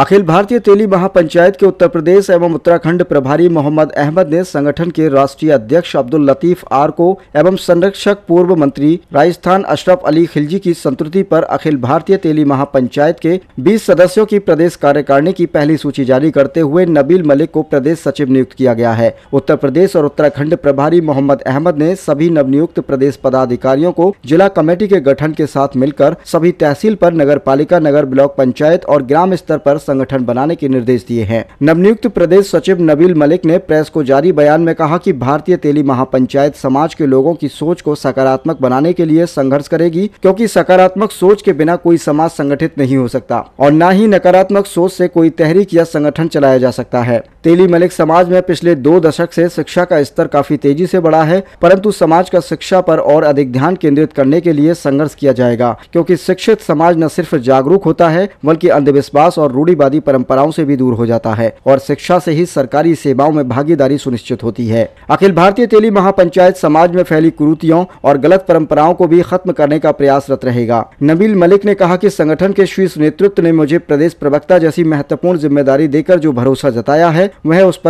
अखिल भारतीय तेली महापंचायत के उत्तर प्रदेश एवं उत्तराखंड प्रभारी मोहम्मद अहमद ने संगठन के राष्ट्रीय अध्यक्ष अब्दुल लतीफ आर को एवं संरक्षक पूर्व मंत्री राजस्थान अशरफ अली खिलजी की संतुति पर अखिल भारतीय तेली महापंचायत के 20 सदस्यों की प्रदेश कार्यकारिणी की पहली सूची जारी करते हुए नबील मलिक को प्रदेश सचिव नियुक्त किया गया है उत्तर प्रदेश और उत्तराखंड प्रभारी मोहम्मद अहमद ने सभी नवनियुक्त प्रदेश पदाधिकारियों को जिला कमेटी के गठन के साथ मिलकर सभी तहसील पर नगर पालिका नगर ब्लॉक पंचायत और ग्राम स्तर आरोप संगठन बनाने के निर्देश दिए हैं नवनियुक्त प्रदेश सचिव नबील मलिक ने प्रेस को जारी बयान में कहा कि भारतीय तेली महापंचायत समाज के लोगों की सोच को सकारात्मक बनाने के लिए संघर्ष करेगी क्योंकि सकारात्मक सोच के बिना कोई समाज संगठित नहीं हो सकता और न ही नकारात्मक सोच से कोई तहरीक या संगठन चलाया जा सकता है तेली मलिक समाज में पिछले दो दशक से शिक्षा का स्तर काफी तेजी से बढ़ा है परंतु समाज का शिक्षा पर और अधिक ध्यान केंद्रित करने के लिए संघर्ष किया जाएगा क्योंकि शिक्षित समाज न सिर्फ जागरूक होता है बल्कि अंधविश्वास और रूढ़ी रूढ़िवादी परंपराओं से भी दूर हो जाता है और शिक्षा से ही सरकारी सेवाओं में भागीदारी सुनिश्चित होती है अखिल भारतीय तेली महापंचायत समाज में फैली कुरूतियों और गलत परंपराओं को भी खत्म करने का प्रयासरत रहेगा नबील मलिक ने कहा की संगठन के शीर्ष नेतृत्व ने मुझे प्रदेश प्रवक्ता जैसी महत्वपूर्ण जिम्मेदारी देकर जो भरोसा जताया है वह उस पर